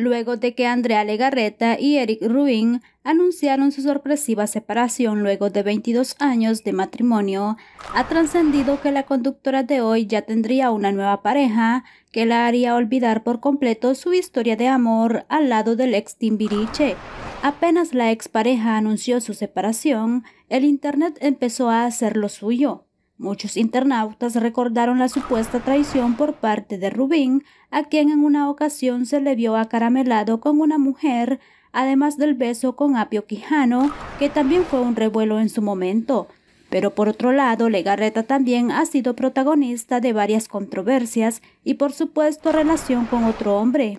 luego de que Andrea Legarreta y Eric Ruin anunciaron su sorpresiva separación luego de 22 años de matrimonio, ha trascendido que la conductora de hoy ya tendría una nueva pareja que la haría olvidar por completo su historia de amor al lado del ex Timbiriche. Apenas la expareja anunció su separación, el Internet empezó a hacer lo suyo. Muchos internautas recordaron la supuesta traición por parte de Rubín, a quien en una ocasión se le vio acaramelado con una mujer, además del beso con Apio Quijano, que también fue un revuelo en su momento. Pero por otro lado, Legarreta también ha sido protagonista de varias controversias y por supuesto relación con otro hombre.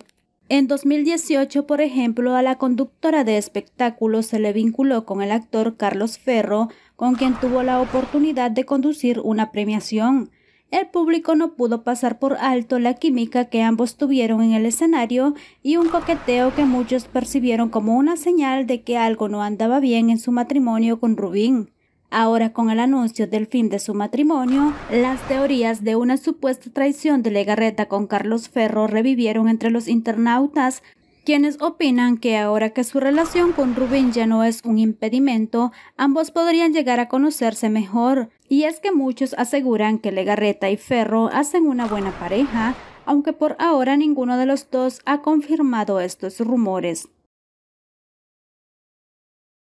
En 2018, por ejemplo, a la conductora de espectáculos se le vinculó con el actor Carlos Ferro, con quien tuvo la oportunidad de conducir una premiación. El público no pudo pasar por alto la química que ambos tuvieron en el escenario y un coqueteo que muchos percibieron como una señal de que algo no andaba bien en su matrimonio con Rubín. Ahora con el anuncio del fin de su matrimonio, las teorías de una supuesta traición de Legarreta con Carlos Ferro revivieron entre los internautas, quienes opinan que ahora que su relación con Rubén ya no es un impedimento, ambos podrían llegar a conocerse mejor. Y es que muchos aseguran que Legarreta y Ferro hacen una buena pareja, aunque por ahora ninguno de los dos ha confirmado estos rumores.